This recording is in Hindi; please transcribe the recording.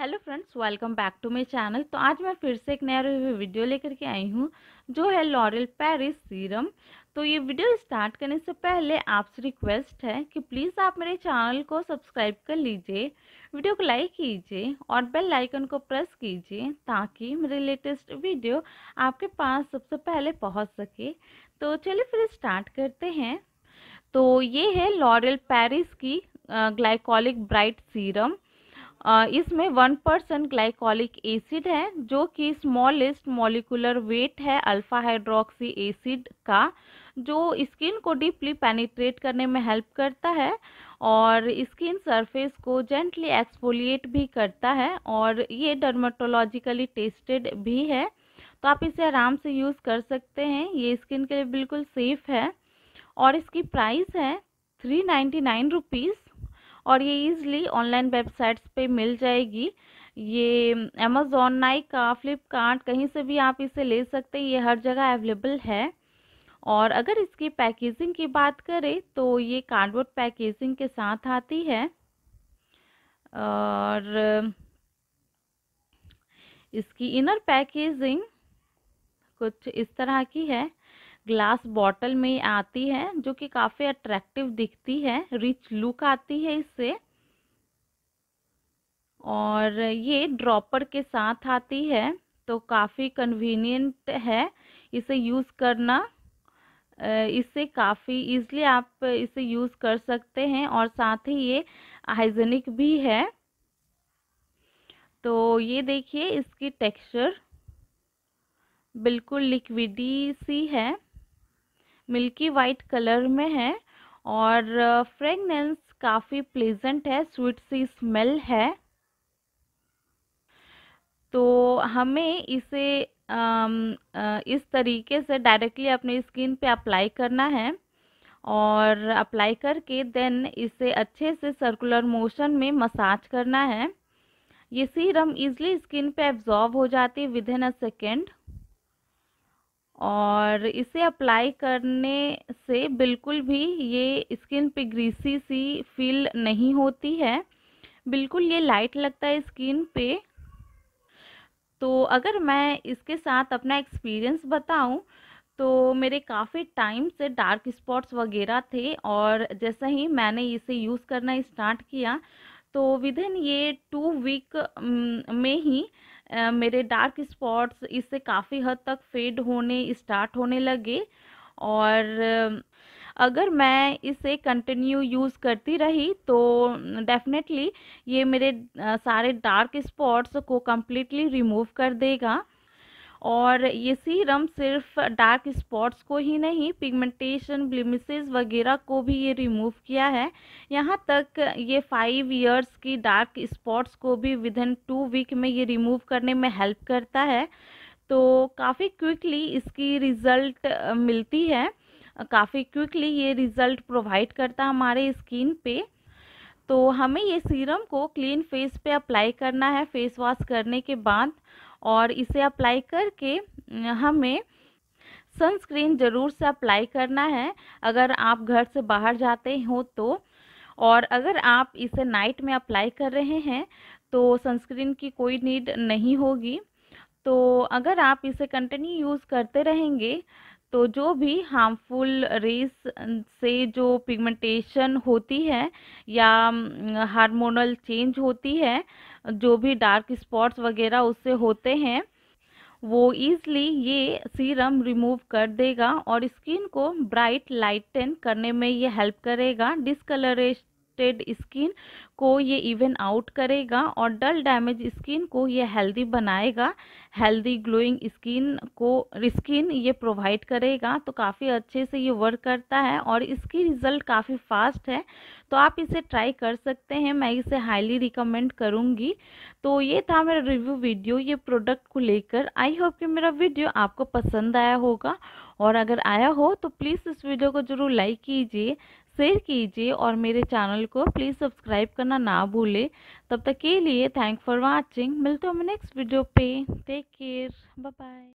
hello friends welcome back to my channel तो आज मैं फिर से एक नया रिव्यू वीडियो लेकर के आई हूँ जो है लॉरियल पेरिस सीरम तो ये वीडियो स्टार्ट करने से पहले आपसे रिक्वेस्ट है कि प्लीज़ आप मेरे चैनल को सब्सक्राइब कर लीजिए वीडियो को लाइक कीजिए और बेल आइकन को प्रेस कीजिए ताकि मेरे लेटेस्ट वीडियो आपके पास सबसे पहले पहुँच सके तो चलिए फिर स्टार्ट करते हैं तो ये है लॉरियल पेरिस की ग्लाइकोलिक ब्राइट सीरम इसमें वन परसेंट ग्लाइकोलिक एसिड है जो कि स्मॉलेस्ट मॉलिकुलर वेट है अल्फा हाइड्रोक्सी एसिड का जो स्किन को डीपली पेनिट्रेट करने में हेल्प करता है और स्किन सरफेस को जेंटली एक्सफोलिएट भी करता है और ये डर्माटोलॉजिकली टेस्टेड भी है तो आप इसे आराम से यूज़ कर सकते हैं ये स्किन के लिए बिल्कुल सेफ़ है और इसकी प्राइस है थ्री नाइन्टी नाइन रुपीज़ और ये इज़िली ऑनलाइन वेबसाइट्स पे मिल जाएगी ये अमेज़ोन नाइका फ्लिपकार्ट कहीं से भी आप इसे ले सकते हैं ये हर जगह अवेलेबल है और अगर इसकी पैकेजिंग की बात करें तो ये कार्डबोर्ड पैकेजिंग के साथ आती है और इसकी इनर पैकेजिंग कुछ इस तरह की है ग्लास बॉटल में आती है जो कि काफ़ी अट्रैक्टिव दिखती है रिच लुक आती है इससे और ये ड्रॉपर के साथ आती है तो काफ़ी कन्वीनियंट है इसे यूज़ करना इससे काफ़ी इजली आप इसे यूज़ कर सकते हैं और साथ ही ये हाइजेनिक भी है तो ये देखिए इसकी टेक्सचर बिल्कुल लिक्विडी सी है मिल्की वाइट कलर में है और फ्रेगनेंस काफ़ी प्लेजेंट है स्वीट सी स्मेल है तो हमें इसे इस तरीके से डायरेक्टली अपने स्किन पे अप्लाई करना है और अप्लाई करके देन इसे अच्छे से सर्कुलर मोशन में मसाज करना है ये सीरम इजली स्किन पे एब्जॉर्ब हो जाती है विद इन अ सेकेंड और इसे अप्लाई करने से बिल्कुल भी ये स्किन पे ग्रीसी सी फील नहीं होती है बिल्कुल ये लाइट लगता है स्किन पे तो अगर मैं इसके साथ अपना एक्सपीरियंस बताऊं तो मेरे काफ़ी टाइम से डार्क स्पॉट्स वगैरह थे और जैसा ही मैंने इसे यूज़ करना स्टार्ट किया तो विद इन ये टू वीक में ही मेरे डार्क स्पॉट्स इससे काफ़ी हद तक फेड होने स्टार्ट होने लगे और अगर मैं इसे कंटिन्यू यूज़ करती रही तो डेफिनेटली ये मेरे सारे डार्क स्पॉट्स को कम्प्लीटली रिमूव कर देगा और ये सीरम सिर्फ डार्क स्पॉट्स को ही नहीं पिगमेंटेशन ब्लिमिसेस वगैरह को भी ये रिमूव किया है यहाँ तक ये फाइव इयर्स की डार्क स्पॉट्स को भी विद इन टू वीक में ये रिमूव करने में हेल्प करता है तो काफ़ी क्विकली इसकी रिज़ल्ट मिलती है काफ़ी क्विकली ये रिज़ल्ट प्रोवाइड करता है हमारे स्किन पे तो हमें ये सीरम को क्लीन फेस पे अप्लाई करना है फेस वॉश करने के बाद और इसे अप्लाई करके हमें सनस्क्रीन ज़रूर से अप्लाई करना है अगर आप घर से बाहर जाते हो तो और अगर आप इसे नाइट में अप्लाई कर रहे हैं तो सनस्क्रीन की कोई नीड नहीं होगी तो अगर आप इसे कंटिन्यू यूज़ करते रहेंगे तो जो भी हार्मफुल रेस से जो पिगमेंटेशन होती है या हार्मोनल चेंज होती है जो भी डार्क स्पॉट्स वगैरह उससे होते हैं वो ईज़ली ये सीरम रिमूव कर देगा और स्किन को ब्राइट लाइटन करने में ये हेल्प करेगा डिसकलरेश टेड स्किन को ये इवन आउट करेगा और डल डैमेज स्किन को ये हेल्दी बनाएगा हेल्दी ग्लोइंग स्किन को स्किन ये प्रोवाइड करेगा तो काफ़ी अच्छे से ये वर्क करता है और इसकी रिज़ल्ट काफ़ी फास्ट है तो आप इसे ट्राई कर सकते हैं मैं इसे हाईली रिकमेंड करूँगी तो ये था मेरा रिव्यू वीडियो ये प्रोडक्ट को लेकर आई होप कि मेरा वीडियो आपको पसंद आया होगा और अगर आया हो तो प्लीज़ इस वीडियो को ज़रूर लाइक कीजिए शेयर कीजिए और मेरे चैनल को प्लीज़ सब्सक्राइब करना ना भूलें तब तक के लिए थैंक फॉर वाचिंग मिलते हैं नेक्स्ट वीडियो पे टेक केयर बाय बाय